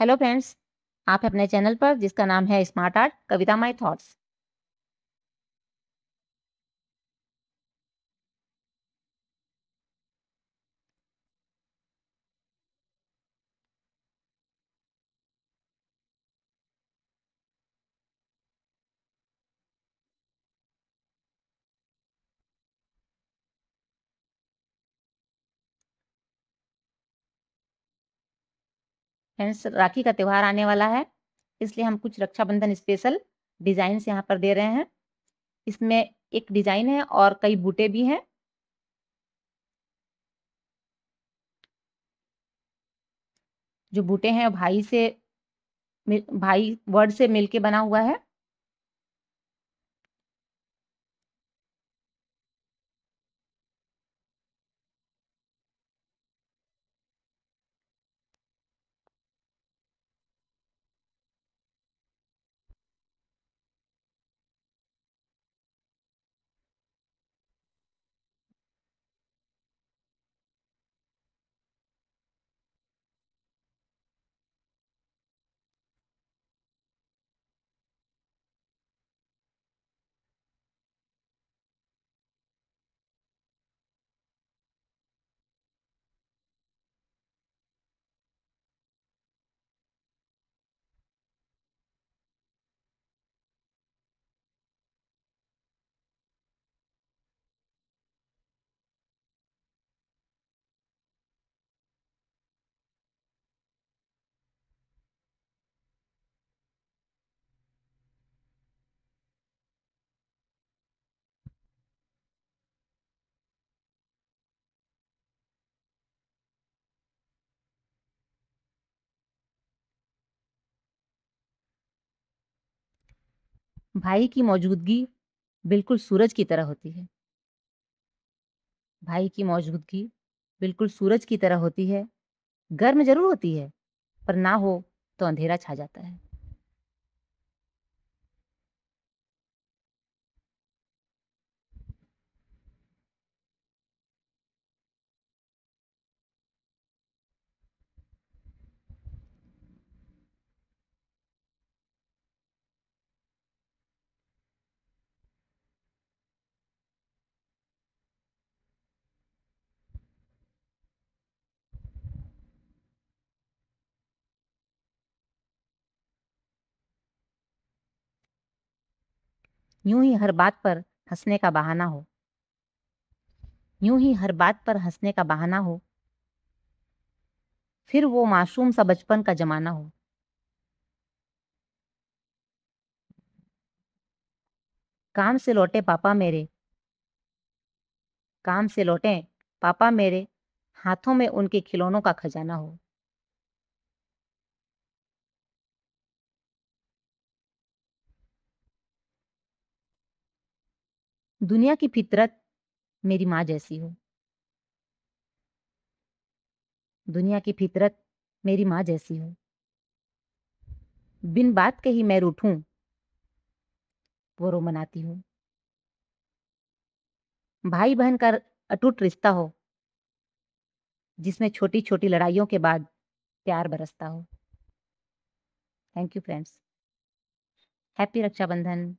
hello friends आप अपने channel पर जिसका नाम है स्मार्ट आर्ट कविता माई थॉट्स फ्रेंड्स राखी का त्यौहार आने वाला है इसलिए हम कुछ रक्षाबंधन स्पेशल डिजाइन यहाँ पर दे रहे हैं इसमें एक डिजाइन है और कई बूटे भी हैं जो बूटे हैं भाई से भाई वर्ड से मिलके बना हुआ है भाई की मौजूदगी बिल्कुल सूरज की तरह होती है भाई की मौजूदगी बिल्कुल सूरज की तरह होती है गर्म जरूर होती है पर ना हो तो अंधेरा छा जाता है यूं ही हर बात पर हंसने का बहाना हो यूं ही हर बात पर हंसने का बहाना हो फिर वो मासूम सा बचपन का जमाना हो काम से लौटे पापा मेरे काम से लौटे पापा मेरे हाथों में उनके खिलौनों का खजाना हो दुनिया की फितरत मेरी माँ जैसी हो दुनिया की फितरत मेरी माँ जैसी हो बिन बात के ही मैं रूठूं वो रो मनाती हूँ भाई बहन का अटूट रिश्ता हो जिसमें छोटी छोटी लड़ाइयों के बाद प्यार बरसता हो thank you friends happy Rakshabandhan